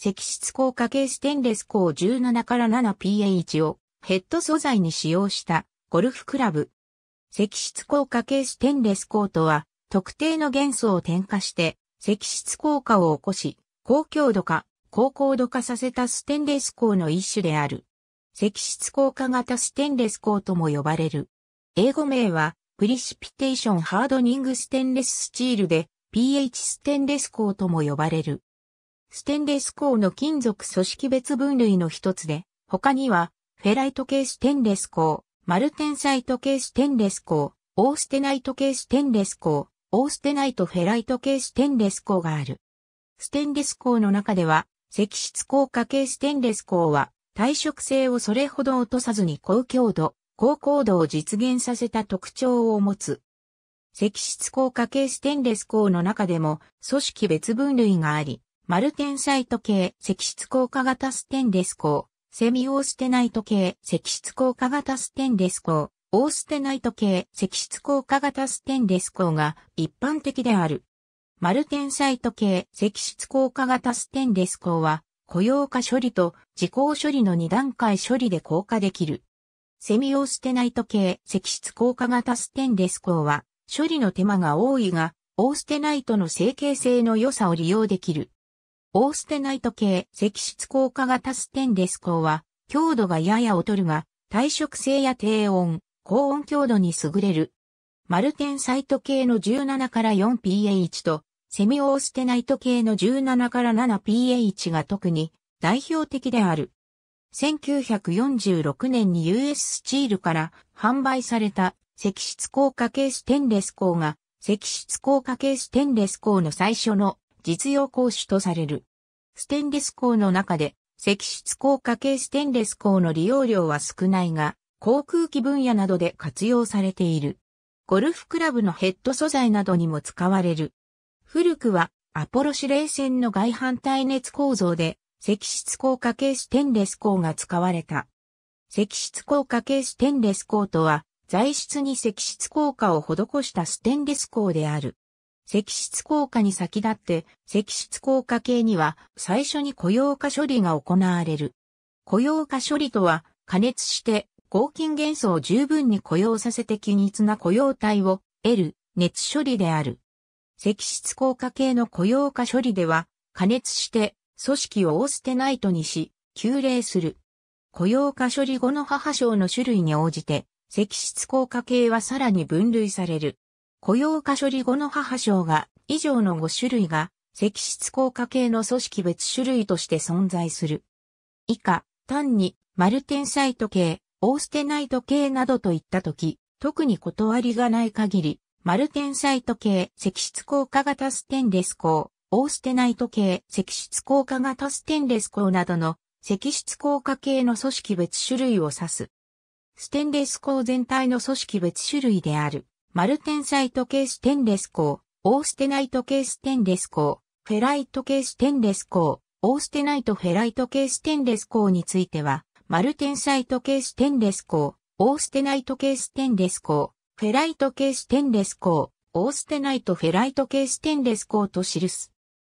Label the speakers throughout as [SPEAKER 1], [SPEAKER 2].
[SPEAKER 1] 石質硬化系ステンレス鋼17から 7pH をヘッド素材に使用したゴルフクラブ。石質硬化系ステンレス鋼とは特定の元素を添加して石質硬化を起こし高強度化、高高度化させたステンレス鋼の一種である。石質硬化型ステンレス鋼とも呼ばれる。英語名はプリシピテーションハードニングステンレススチールで pH ステンレス鋼とも呼ばれる。ステンレス鋼の金属組織別分類の一つで、他には、フェライト系ステンレス鋼、マルテンサイト系ステンレス鋼、オーステナイト系ステンレス鋼、オーステナイトフェライト系ステンレス鋼がある。ステンレス鋼の中では、石質硬化系ステンレス鋼は、耐食性をそれほど落とさずに高強度、高高度を実現させた特徴を持つ。石質硬化系ステンレス鋼の中でも組織別分類があり、マルテンサイト系石質硬化型ステンレス鋼、セミオーステナイト系石質硬化型ステンレス鋼、オーステナイト系石質硬化型ステンレス鋼が一般的である。マルテンサイト系石質硬化型ステンレス鋼は、雇用化処理と自効処理の2段階処理で硬化できる。セミオーステナイト系石質硬化型ステンレス鋼は、処理の手間が多いが、オーステナイトの成形性の良さを利用できる。オーステナイト系石質硬化型ステンレス鋼は、強度がやや劣るが、耐食性や低温、高温強度に優れる。マルテンサイト系の17から 4pH と、セミオーステナイト系の17から 7pH が特に代表的である。1946年に US スチールから販売された石質硬化系ステンレス鋼が石質硬化系ステンレス鋼の最初の実用講種とされる。ステンレス鋼の中で、石質鋼化系ステンレス鋼の利用量は少ないが、航空機分野などで活用されている。ゴルフクラブのヘッド素材などにも使われる。古くはアポロ指令船の外反耐熱構造で石質鋼化系ステンレス鋼が使われた。石質鋼化系ステンレス鋼とは材質に石質効果を施したステンレス鋼である。積質効果に先立って、積質効果系には最初に雇用化処理が行われる。雇用化処理とは、加熱して合金元素を十分に雇用させて均一な雇用体を得る熱処理である。積質効果系の雇用化処理では、加熱して組織をオーステナイトにし、急冷する。雇用化処理後の母症の種類に応じて、積質効果系はさらに分類される。雇用化処理後の母章が、以上の5種類が、石質硬化系の組織別種類として存在する。以下、単に、マルテンサイト系、オーステナイト系などといったとき、特に断りがない限り、マルテンサイト系、石質硬化型ステンレス鋼、オーステナイト系、石質硬化型ステンレス鋼などの、石質硬化系の組織別種類を指す。ステンレス鋼全体の組織別種類である。マルテンサイト系ステンレス鋼、オーステナイト系ステンレス鋼、フェライト系ステンレス鋼、オーステナイトフェライト系ステンレス鋼については、マルテンサイト系ステンレス鋼、オーステナイト系ステンレス鋼、フェライト系ステンレス鋼、オーステナイトフェライト系ステンレス鋼と記す。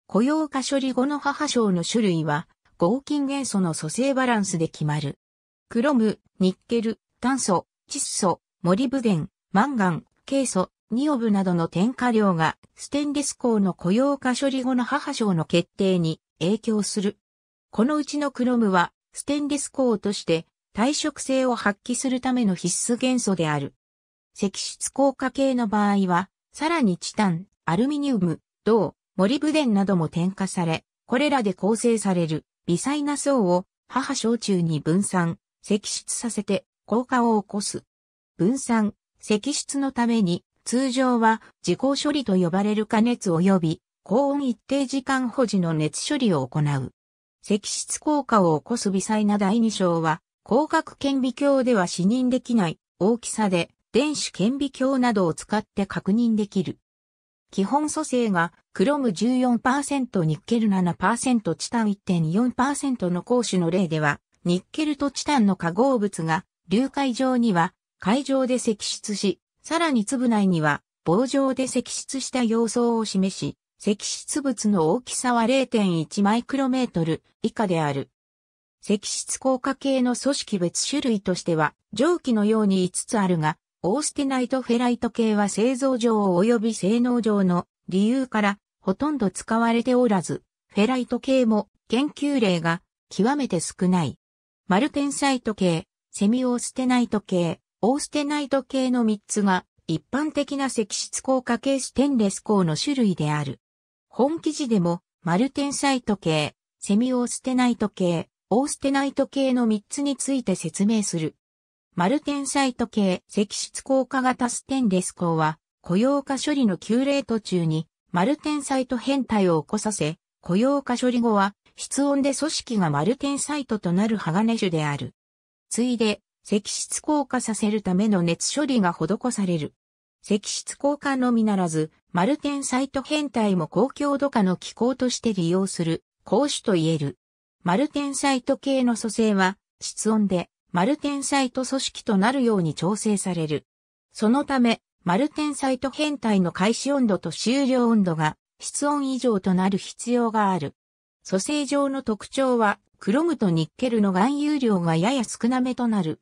[SPEAKER 1] 雇用化処理後の母賞の種類は、合金元素の組成バランスで決まる。クロム、ニッケル、炭素、窒素、モリブデン、マンガン、ケイ素、ニオブなどの添加量がステンレス鋼の雇用化処理後の母賞の決定に影響する。このうちのクロムはステンレス鋼として耐食性を発揮するための必須元素である。石質硬化系の場合は、さらにチタン、アルミニウム、銅、モリブデンなども添加され、これらで構成される微細な層を母小中に分散、積出させて効果を起こす。分散、石出のために、通常は自己処理と呼ばれる加熱及び高温一定時間保持の熱処理を行う。積出効果を起こす微細な第二章は、光学顕微鏡では視認できない大きさで電子顕微鏡などを使って確認できる。基本組成がクロム14%ニッケル7%チタン1.4%の講種の例では、ニッケルとチタンの化合物が流解状には海上で積出し、さらに粒内には棒状で積出した様相を示し、積出物の大きさは0.1マイクロメートル以下である。積出硬化系の組織別種類としては、蒸気のように5つあるが、オーステナイトフェライト系は製造上及び性能上の理由からほとんど使われておらず、フェライト系も研究例が極めて少ない。マルテンサイト系、セミオーステナイト系、オーステナイト系の3つが一般的な石質硬化系ステンレス鋼の種類である。本記事でもマルテンサイト系、セミオーステナイト系、オーステナイト系の3つについて説明する。マルテンサイト系石質硬化型ステンレス鋼は、雇用化処理の急冷途中にマルテンサイト変態を起こさせ、雇用化処理後は室温で組織がマルテンサイトとなる鋼種である。ついで、積質硬化させるための熱処理が施される。積質硬化のみならず、マルテンサイト変態も高強度化の機構として利用する、公主と言える。マルテンサイト系の組成は、室温で、マルテンサイト組織となるように調整される。そのため、マルテンサイト変態の開始温度と終了温度が、室温以上となる必要がある。組成上の特徴は、クロムとニッケルの含有量がやや少なめとなる。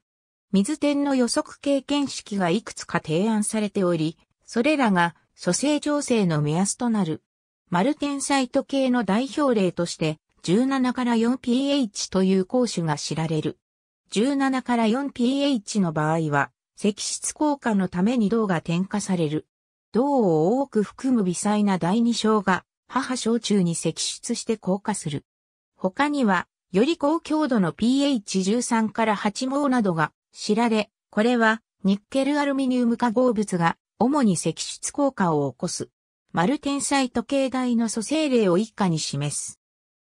[SPEAKER 1] 水点の予測経験式がいくつか提案されており、それらが蘇生情勢の目安となる。マルテンサイト系の代表例として、17から 4pH という講種が知られる。17から 4pH の場合は、積質効果のために銅が添加される。銅を多く含む微細な第二章が、母小中に積出して硬化する。他には、より高強度の pH13 から8毛などが知られ、これはニッケルアルミニウム化合物が主に積出効果を起こす。マルテンサイト系大の組成例を一家に示す。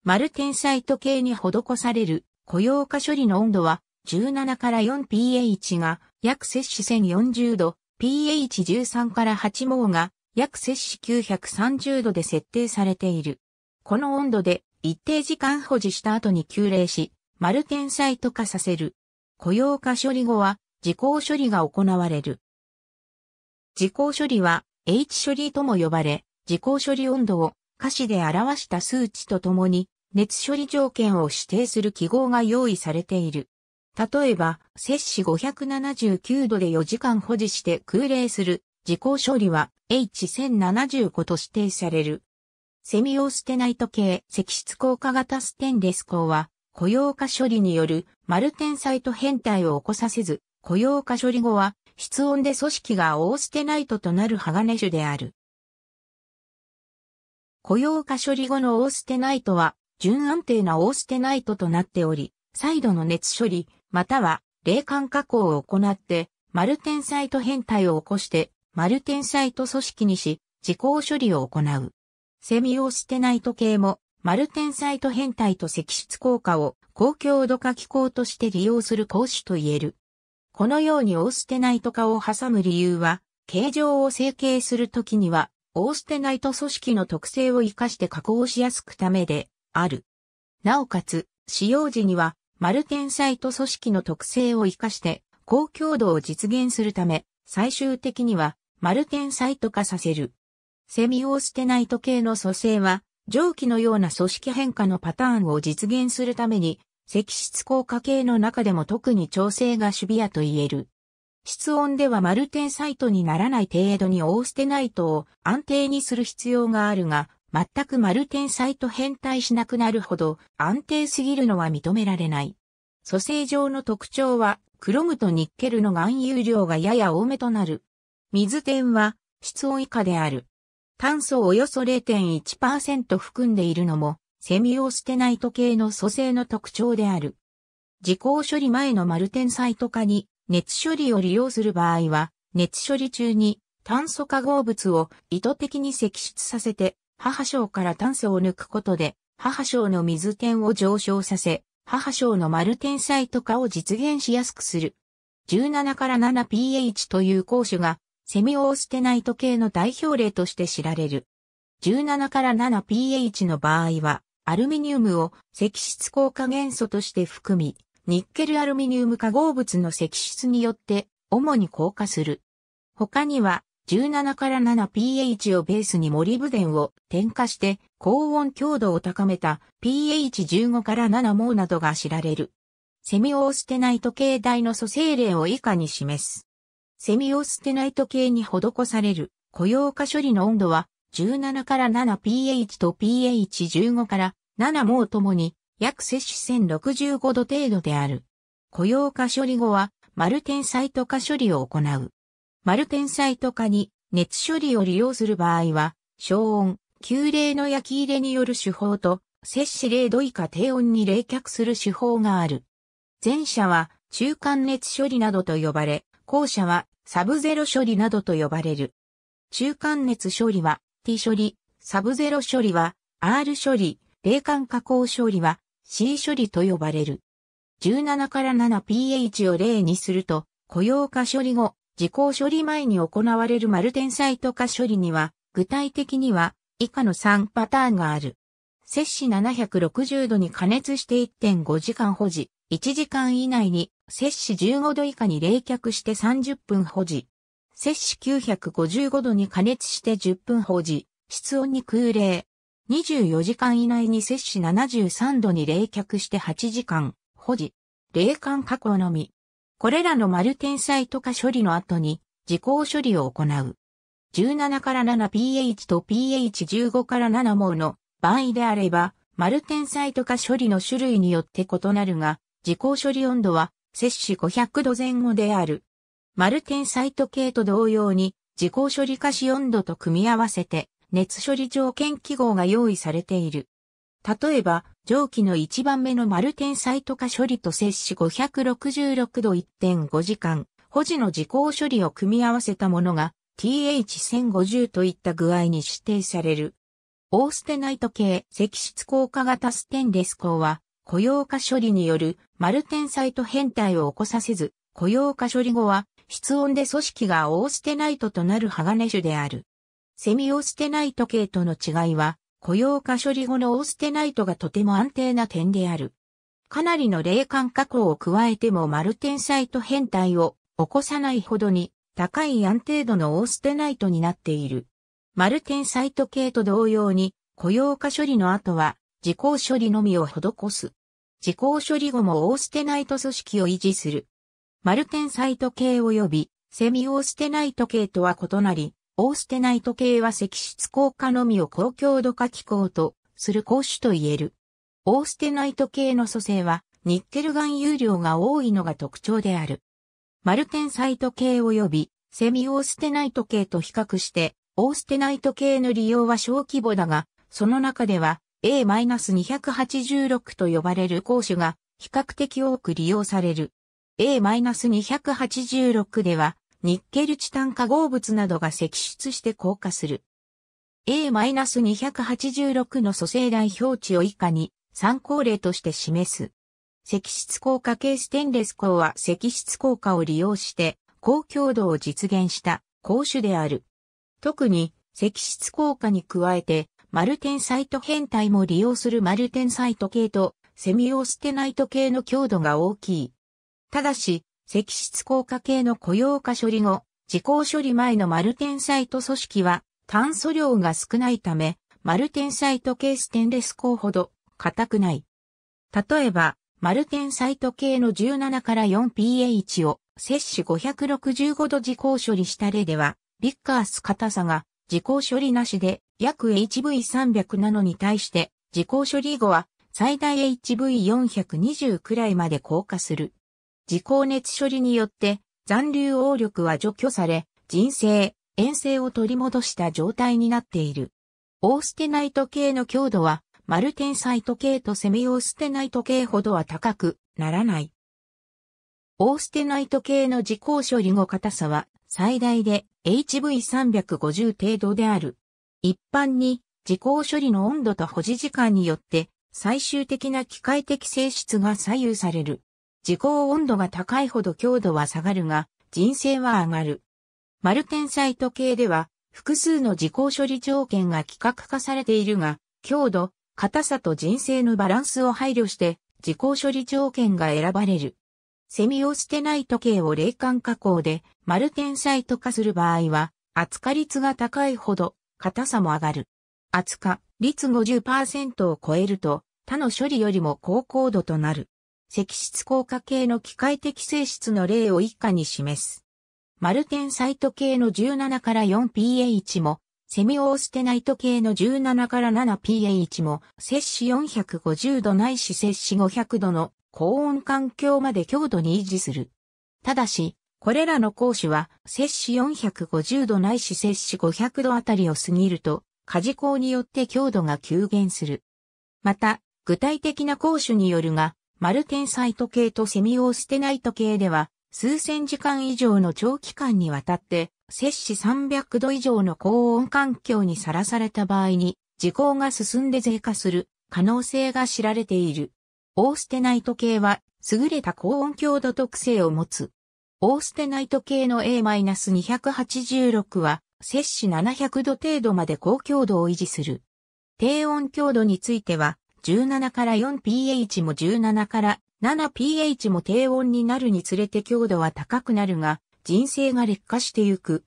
[SPEAKER 1] マルテンサイト系に施される雇用化処理の温度は17から 4pH が約摂氏1040度、pH13 から8毛が約摂氏930度で設定されている。この温度で一定時間保持した後に急冷し、マルテンサイト化させる。雇用化処理後は時効処理が行われる。時効処理は H 処理とも呼ばれ、時効処理温度を可視で表した数値とともに熱処理条件を指定する記号が用意されている。例えば、摂氏579度で4時間保持して空冷する時効処理は H1075 と指定される。セミオーステナイト系積質硬化型ステンレス鋼は雇用化処理によるマルテンサイト変態を起こさせず、雇用化処理後は室温で組織がオーステナイトとなる鋼種である。雇用化処理後のオーステナイトは、純安定なオーステナイトとなっており、再度の熱処理、または冷感加工を行って、マルテンサイト変態を起こして、マルテンサイト組織にし、自効処理を行う。セミオーステナイト系もマルテンサイト変態と積出効果を公共度化機構として利用する講師と言える。このようにオーステナイト化を挟む理由は、形状を成形するときには、オーステナイト組織の特性を活かして加工しやすくためで、ある。なおかつ、使用時には、マルテンサイト組織の特性を活かして、公共度を実現するため、最終的には、マルテンサイト化させる。セミオーステナイト系の組成は、蒸気のような組織変化のパターンを実現するために、積質効果系の中でも特に調整がシビアと言える。室温ではマルテンサイトにならない程度にオーステナイトを安定にする必要があるが、全くマルテンサイト変態しなくなるほど安定すぎるのは認められない。組成上の特徴は、クロムとニッケルの含有量がやや多めとなる。水点は室温以下である。炭素をおよそ0.1%含んでいるのも、セミオステナイト系の組成の特徴である。時効処理前のマルテンサイト化に熱処理を利用する場合は、熱処理中に炭素化合物を意図的に析出させて、母小から炭素を抜くことで、母小の水点を上昇させ、母小のマルテンサイト化を実現しやすくする。17から 7pH という講種がセミオーステナイト系の代表例として知られる。17から 7pH の場合は、アルミニウムを石質硬化元素として含み、ニッケルアルミニウム化合物の石質によって主に硬化する。他には17から 7pH をベースにモリブデンを添加して高温強度を高めた pH15 から7モーなどが知られる。セミオーステナイト系代の組成例を以下に示す。セミオステナイト系に施される雇用化処理の温度は17から 7pH と pH15 から7もともに約摂氏1065度程度である。雇用化処理後はマルテンサイト化処理を行う。マルテンサイト化に熱処理を利用する場合は、消温、急冷の焼き入れによる手法と、摂氏0度以下低温に冷却する手法がある。前者は中間熱処理などと呼ばれ、後者はサブゼロ処理などと呼ばれる。中間熱処理は T 処理、サブゼロ処理は R 処理、冷感加工処理は C 処理と呼ばれる。17から 7pH を例にすると、雇用化処理後、時効処理前に行われるマルテンサイト化処理には、具体的には以下の3パターンがある。摂氏760度に加熱して1.5時間保持、1時間以内に摂氏15度以下に冷却して30分保持。摂氏955度に加熱して10分保持。室温に空冷。24時間以内に摂氏73度に冷却して8時間保持。冷感加工のみ。これらのマルテンサイとか処理の後に自効処理を行う。17から 7pH と pH15 から7モの場合であれば、マルテンサイとか処理の種類によって異なるが、自効処理温度は摂氏500度前後である。マルテンサイト系と同様に、自己処理可視温度と組み合わせて、熱処理条件記号が用意されている。例えば、蒸気の1番目のマルテンサイト化処理と摂氏566度1.5時間、保持の時効処理を組み合わせたものが TH1050 といった具合に指定される。オーステナイト系積質硬化型ステンレス鋼は雇用化処理によるマルテンサイト変態を起こさせず、雇用化処理後は室温で組織がオーステナイトとなる鋼種である。セミオーステナイト系との違いは、雇用化処理後のオーステナイトがとても安定な点である。かなりの冷感加工を加えてもマルテンサイト変態を起こさないほどに高い安定度のオーステナイトになっている。マルテンサイト系と同様に雇用化処理の後は自効処理のみを施す。時効処理後もオーステナイト組織を維持する。マルテンサイト系及びセミオーステナイト系とは異なり、オーステナイト系は石質硬化のみを高強度化機構とする公種と言える。オーステナイト系の組成はニッケル含有量が多いのが特徴である。マルテンサイト系及びセミオーステナイト系と比較して、オーステナイト系の利用は小規模だが、その中では A-286 と呼ばれる光種が比較的多く利用される。A-286 では、ニッケルチタン化合物などが析出して硬化する。A-286 の組成代表値を以下に参考例として示す。石質硬化系ステンレス鋼は石質硬化を利用して高強度を実現した鋼種である。特に石質硬化に加えてマルテンサイト変態も利用するマルテンサイト系とセミオステナイト系の強度が大きい。ただし、積質硬化系の雇用化処理後、時効処理前のマルテンサイト組織は炭素量が少ないため、マルテンサイト系ステンレス鋼ほど硬くない。例えば、マルテンサイト系の17から 4pH を摂取565度時効処理した例では、ビッカース硬さが時効処理なしで約 HV300 なのに対して、時効処理後は最大 HV420 くらいまで降下する。時効熱処理によって残留応力は除去され、人生、遠征を取り戻した状態になっている。オーステナイト系の強度は、マルテンサイト系とセミオーステナイト系ほどは高くならない。オーステナイト系の時効処理後硬さは最大で HV350 程度である。一般に時効処理の温度と保持時間によって最終的な機械的性質が左右される。時効温度が高いほど強度は下がるが、人生は上がる。マルテンサイト系では、複数の時効処理条件が規格化されているが、強度、硬さと人生のバランスを配慮して、時効処理条件が選ばれる。セミオステナイト系を冷感加工で、マルテンサイト化する場合は、扱率が高いほど、硬さも上がる。厚化、率50%を超えると、他の処理よりも高高度となる。積質効果系の機械的性質の例を以下に示す。マルテンサイト系の17から 4pH も、セミオーステナイト系の17から 7pH も、摂氏450度ないし摂氏500度の高温環境まで強度に維持する。ただし、これらの光子は、摂氏450度ないし摂氏500度あたりを過ぎると、過事光によって強度が急減する。また、具体的な光子によるが、マルテンサイト系とセミオーステナイト系では、数千時間以上の長期間にわたって、摂氏300度以上の高温環境にさらされた場合に、時効が進んで税化する可能性が知られている。オーステナイト系は、優れた高温強度特性を持つ。オーステナイト系の A-286 は、摂氏700度程度まで高強度を維持する。低温強度については、17から 4pH も17から 7pH も低温になるにつれて強度は高くなるが、人生が劣化してゆく。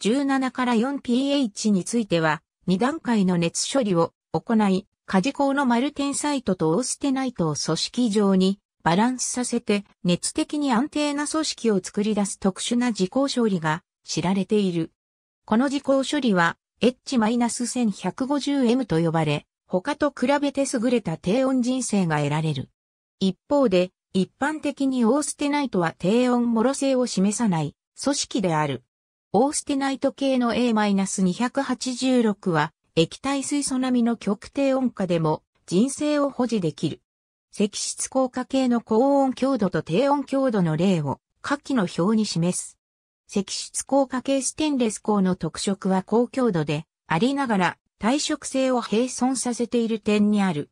[SPEAKER 1] 17から 4pH については、2段階の熱処理を行い、カジコのマルテンサイトとオーステナイトを組織上にバランスさせて熱的に安定な組織を作り出す特殊な時効処理が知られている。この時効処理は H-1150M と呼ばれ、他と比べて優れた低温人生が得られる。一方で、一般的にオーステナイトは低温もろ性を示さない組織である。オーステナイト系の A-286 は液体水素並みの極低温下でも人生を保持できる。積質硬化系の高温強度と低温強度の例を下記の表に示す。積質硬化系ステンレス鋼の特色は高強度でありながら耐食性を併存させている点にある。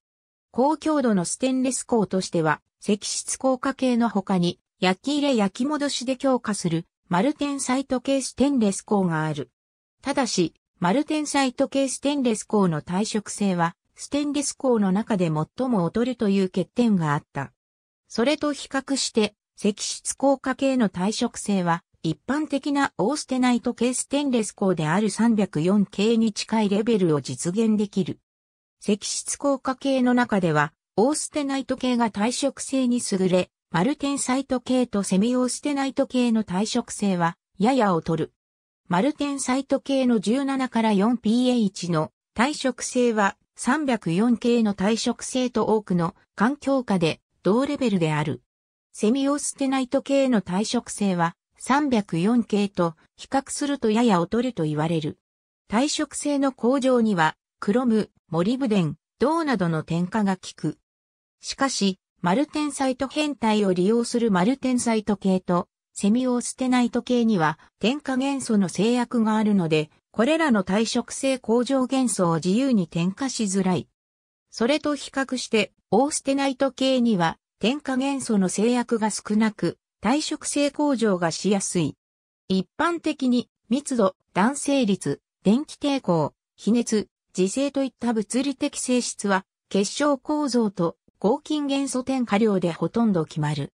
[SPEAKER 1] 高強度のステンレス鋼としては、積質硬化系の他に、焼き入れ焼き戻しで強化する、マルテンサイト系ステンレス鋼がある。ただし、マルテンサイト系ステンレス鋼の耐食性は、ステンレス鋼の中で最も劣るという欠点があった。それと比較して、石質硬化系の耐食性は、一般的なオーステナイト系ステンレス鋼である304系に近いレベルを実現できる。石質硬化系の中では、オーステナイト系が耐食性に優れ、マルテンサイト系とセミオーステナイト系の耐食性は、やや劣る。マルテンサイト系の17から 4pH の耐食性は304系の耐食性と多くの環境下で同レベルである。セミオステナイト系の耐食性は304系と比較するとやや劣ると言われる。耐食性の向上にはクロム、モリブデン、銅などの添加が効く。しかし、マルテンサイト変態を利用するマルテンサイト系とセミオステナイト系には添加元素の制約があるので、これらの耐食性向上元素を自由に添加しづらい。それと比較して、オーステナイト系には、添加元素の制約が少なく、耐食性向上がしやすい。一般的に、密度、弾性率、電気抵抗、比熱、磁性といった物理的性質は、結晶構造と合金元素添加量でほとんど決まる。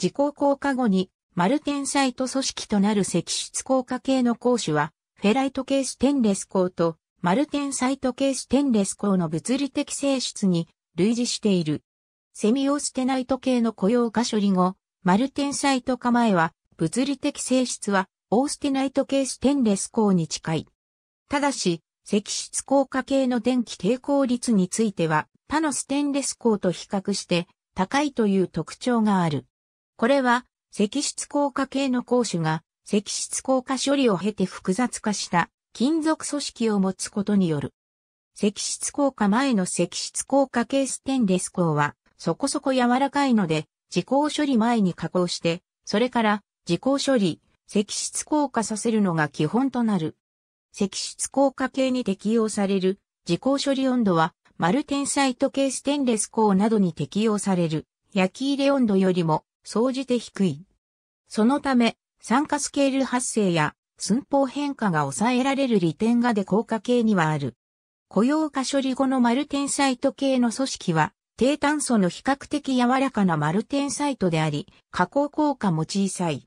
[SPEAKER 1] 自己硬化後に、マルテンサイト組織となる積質硬化系の講師は、フェライト系ステンレス鋼とマルテンサイト系ステンレス鋼の物理的性質に類似している。セミオステナイト系の雇用化処理後、マルテンサイト化前は物理的性質はオーステナイト系ステンレス鋼に近い。ただし、積質効果系の電気抵抗率については他のステンレス鋼と比較して高いという特徴がある。これは、積質効果系の鉱種が石質硬化処理を経て複雑化した金属組織を持つことによる。石質硬化前の石質硬化系ステンレス鋼はそこそこ柔らかいので、時効処理前に加工して、それから時効処理、石質硬化させるのが基本となる。石質硬化系に適用される時効処理温度は、マルテンサイト系ステンレス鋼などに適用される焼き入れ温度よりも総じて低い。そのため、酸化スケール発生や寸法変化が抑えられる利点がで効果系にはある。雇用化処理後のマルテンサイト系の組織は、低炭素の比較的柔らかなマルテンサイトであり、加工効果も小さい。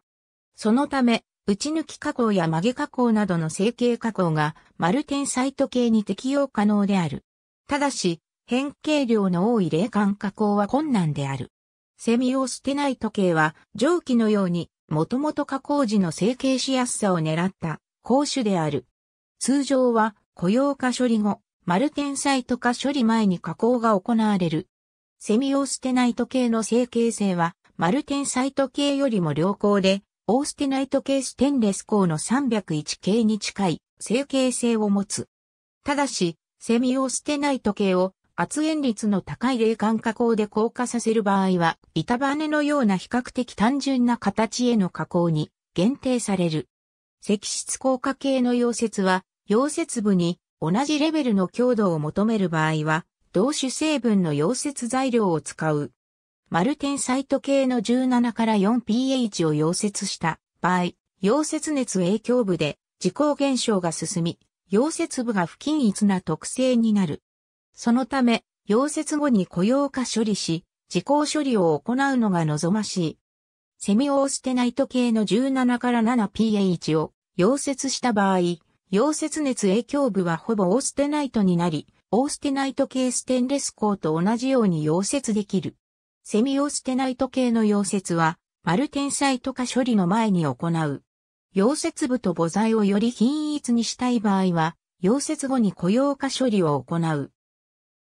[SPEAKER 1] そのため、打ち抜き加工や曲げ加工などの成形加工がマルテンサイト系に適用可能である。ただし、変形量の多い冷感加工は困難である。セミオステナイト系は蒸気のようにもともと加工時の成形しやすさを狙った工種である。通常は雇用化処理後、マルテンサイト化処理前に加工が行われる。セミオーステナイト系の成形性は、マルテンサイト系よりも良好で、オーステナイト系ステンレス鋼の301系に近い成形性を持つ。ただし、セミオーステナイト系を圧縁率の高い冷感加工で硬化させる場合は、板バネのような比較的単純な形への加工に限定される。積質硬化系の溶接は、溶接部に同じレベルの強度を求める場合は、同種成分の溶接材料を使う。マルテンサイト系の17から 4pH を溶接した場合、溶接熱影響部で自効現象が進み、溶接部が不均一な特性になる。そのため、溶接後に雇用化処理し、時効処理を行うのが望ましい。セミオーステナイト系の17から 7pH を溶接した場合、溶接熱影響部はほぼオーステナイトになり、オーステナイト系ステンレス鋼と同じように溶接できる。セミオーステナイト系の溶接は、マルテンサイト化処理の前に行う。溶接部と母材をより均一にしたい場合は、溶接後に雇用化処理を行う。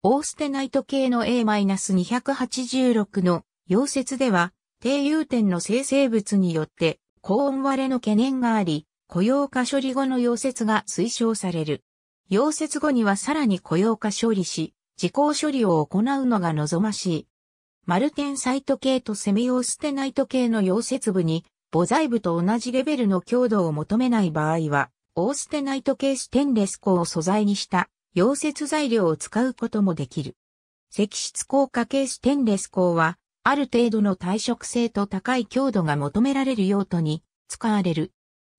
[SPEAKER 1] オーステナイト系の A-286 の溶接では、低融点の生成物によって高温割れの懸念があり、雇用化処理後の溶接が推奨される。溶接後にはさらに雇用化処理し、自効処理を行うのが望ましい。マルテンサイト系とセミオーステナイト系の溶接部に、母材部と同じレベルの強度を求めない場合は、オーステナイト系ステンレス鋼を素材にした溶接材料を使うこともできる。石質効化系ステンレス鋼は、ある程度の耐食性と高い強度が求められる用途に使われる。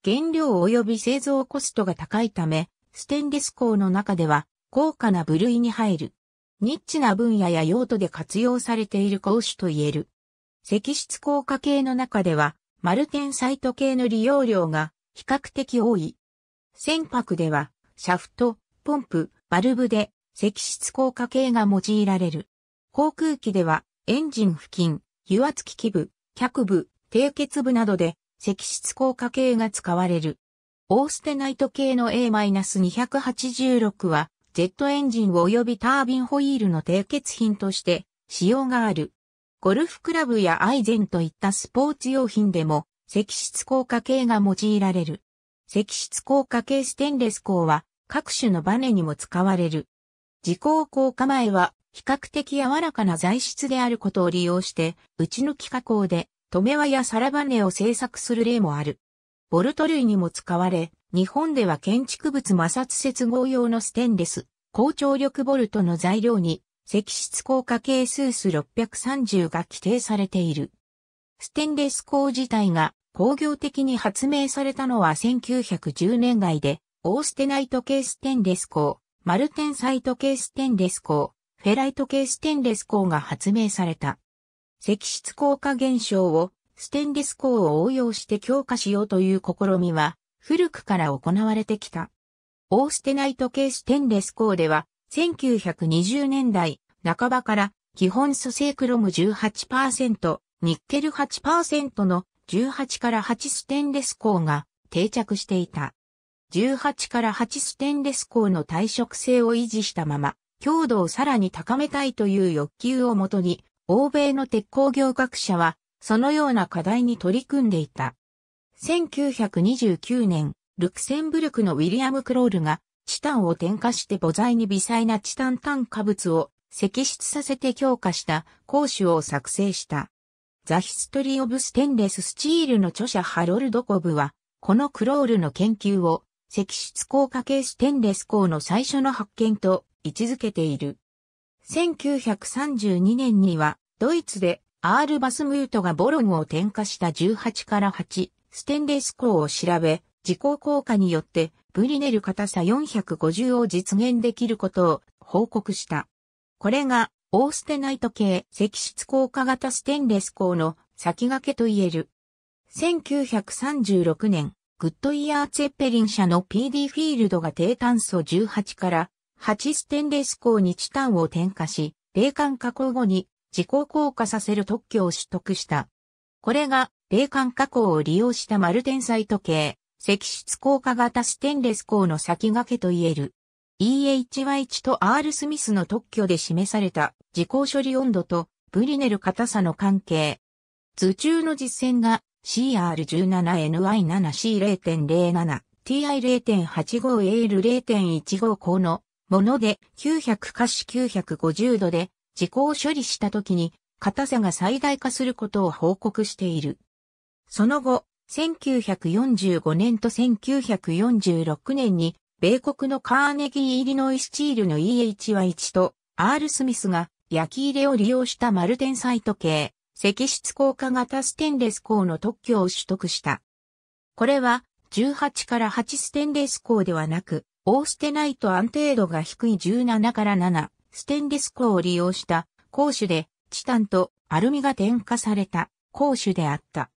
[SPEAKER 1] 原料及び製造コストが高いため、ステンレス鋼の中では高価な部類に入る。ニッチな分野や用途で活用されている鋼種と言える。石質硬化系の中では、マルテンサイト系の利用量が比較的多い。船舶では、シャフト、ポンプ、バルブで積質効果系が用いられる。航空機ではエンジン付近、油圧機器部、脚部、低血部などで積質効果系が使われる。オーステナイト系の A-286 は、ジェットエンジン及びタービンホイールの締結品として使用がある。ゴルフクラブやアイゼンといったスポーツ用品でも、積質効果系が用いられる。積質効果系ステンレス鋼は、各種のバネにも使われる。自光硬化前は比較的柔らかな材質であることを利用して、内抜き加工で、留輪や皿バネを製作する例もある。ボルト類にも使われ、日本では建築物摩擦接合用のステンレス、高張力ボルトの材料に、積質効果係数数630が規定されている。ステンレス鋼自体が工業的に発明されたのは1910年代で、オーステナイト系ステンレス鋼、マルテンサイト系ステンレス鋼、フェライト系ステンレス鋼が発明された。石質硬化現象をステンレス鋼を応用して強化しようという試みは古くから行われてきた。オーステナイト系ステンレス鋼では1920年代半ばから基本組成クロム18%、ニッケル8%の18から8ステンレス鋼が定着していた。18から8ステンレス鋼の耐食性を維持したまま、強度をさらに高めたいという欲求をもとに、欧米の鉄鋼業学者は、そのような課題に取り組んでいた。1929年、ルクセンブルクのウィリアム・クロールが、チタンを添加して母材に微細なチタン炭化物を積出させて強化した講習を作成した。ザヒストリー・オブ・ステンレス・スチールの著者ハロルド・コブは、このクロールの研究を石質効化系ステンレス鋼の最初の発見と位置づけている。1932年には、ドイツでアール・バスムートがボロンを添加した18から8ステンレス鋼を調べ、自己効果によってブリネル硬さ450を実現できることを報告した。これがオーステナイト系石質硬化型ステンレス鋼の先駆けと言える。1936年、グッドイヤーツェッペリン社の PD フィールドが低炭素18から8ステンレス鋼にチタンを添加し、冷感加工後に自己硬化させる特許を取得した。これが冷感加工を利用したマルンサイ時計、石質硬化型ステンレス鋼の先駆けと言える。EHY1 と R スミスの特許で示された自己処理温度とブリネル硬さの関係。図中の実践が CR17NY7C0.07、TI0.85AL0.15 項のもので900華氏950度で自己を処理した時に硬さが最大化することを報告している。その後、1945年と1946年に米国のカーネギー・イリノイ・スチールの EHY1 と R・ スミスが焼き入れを利用したマルテンサイト系石質効化型ステンレス鋼の特許を取得した。これは18から8ステンレス鋼ではなく、オーステナイト安定度が低い17から7ステンレス鋼を利用した鋼種でチタンとアルミが添加された鋼種であった。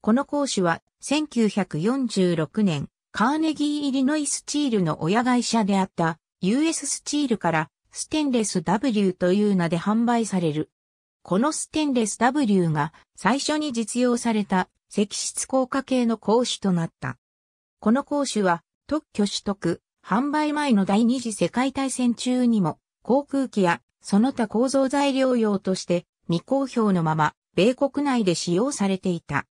[SPEAKER 1] この鋼種は1946年カーネギー・イリノイスチールの親会社であった US スチールからステンレス W という名で販売されるこのステンレス W が最初に実用された石質硬化系の講師となった。この講師は特許取得、販売前の第二次世界大戦中にも航空機やその他構造材料用として未公表のまま米国内で使用されていた。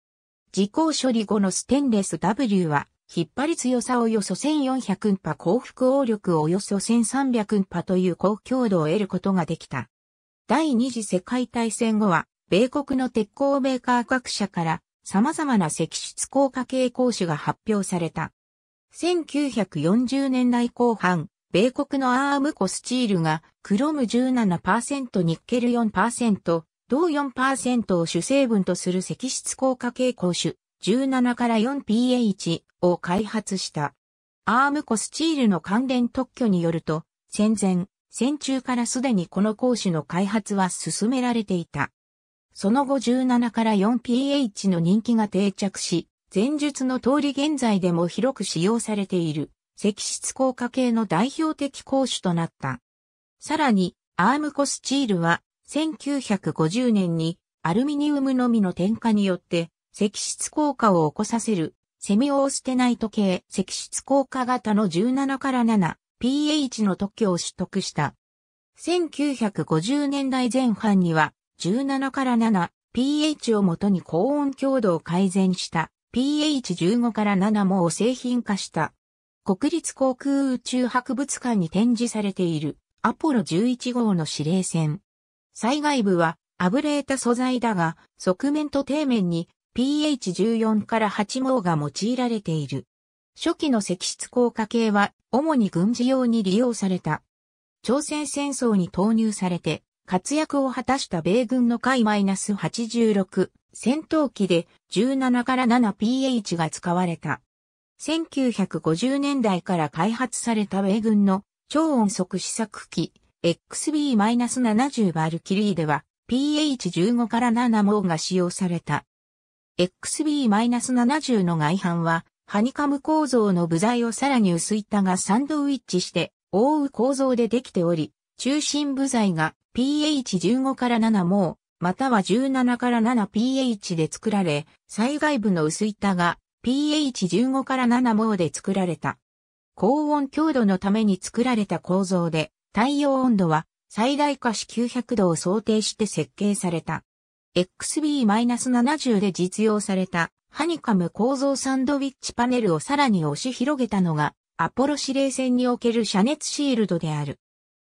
[SPEAKER 1] 自行処理後のステンレス W は引っ張り強さおよそ1400ンパ、幸福応力およそ1300ンパという高強度を得ることができた。第二次世界大戦後は、米国の鉄鋼メーカー各社から様々な石質硬化系鉱種が発表された。1940年代後半、米国のアームコスチールがクロム17%ニッケル4%、銅4%を主成分とする石質硬化系鉱種17から 4pH を開発した。アームコスチールの関連特許によると、戦前、戦中からすでにこの講師の開発は進められていた。その後17から 4pH の人気が定着し、前述の通り現在でも広く使用されている、石質効果系の代表的講師となった。さらに、アームコスチールは、1950年にアルミニウムのみの添加によって、石質効果を起こさせる、セミオーステナイト系石質効果型の17から7、PH の特許を取得した。1950年代前半には17から 7PH をもとに高温強度を改善した PH15 から7もを製品化した。国立航空宇宙博物館に展示されているアポロ11号の指令船。災害部は油れた素材だが側面と底面に pH14 から8毛が用いられている。初期の石質硬化系は主に軍事用に利用された。朝鮮戦争に投入されて活躍を果たした米軍の海 -86 戦闘機で17から 7PH が使われた。1950年代から開発された米軍の超音速試作機 XB-70 バルキリーでは PH15 から7もが使用された。XB-70 の外反はハニカム構造の部材をさらに薄板がサンドウィッチして覆う構造でできており、中心部材が pH15 から7も、または17から 7pH で作られ、災害部の薄板が pH15 から7もで作られた。高温強度のために作られた構造で、太陽温度は最大華し900度を想定して設計された。XB-70 で実用されたハニカム構造サンドウィッチパネルをさらに押し広げたのが、アポロ司令船における遮熱シールドである。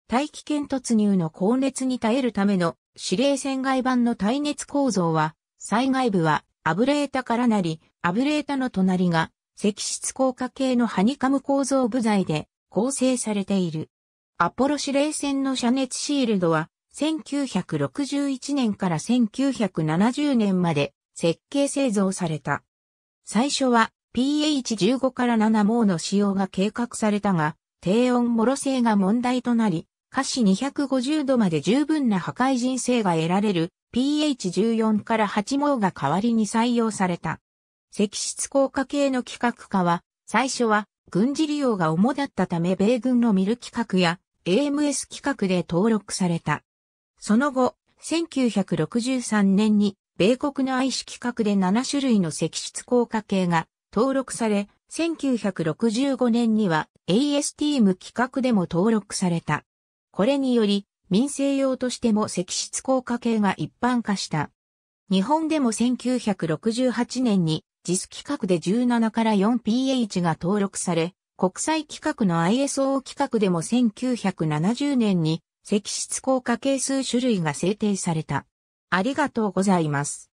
[SPEAKER 1] 大気圏突入の高熱に耐えるための司令船外板の耐熱構造は、災害部はアブレータからなり、アブレータの隣が石質硬化系のハニカム構造部材で構成されている。アポロ司令船の遮熱シールドは1961年から1970年まで設計製造された。最初は pH15 から7毛の使用が計画されたが、低温もろ性が問題となり、下肢250度まで十分な破壊人性が得られる pH14 から8毛が代わりに採用された。石質効果系の規格化は、最初は軍事利用が主だったため米軍のミル規格や AMS 規格で登録された。その後、1963年に米国の愛種規格で7種類の石質硬化系が登録され、1965年には ASTM 規格でも登録された。これにより、民生用としても石質硬化系が一般化した。日本でも1968年に JIS 規格で17から 4pH が登録され、国際規格の ISO 規格でも1970年に石質硬化係数種類が制定された。ありがとうございます。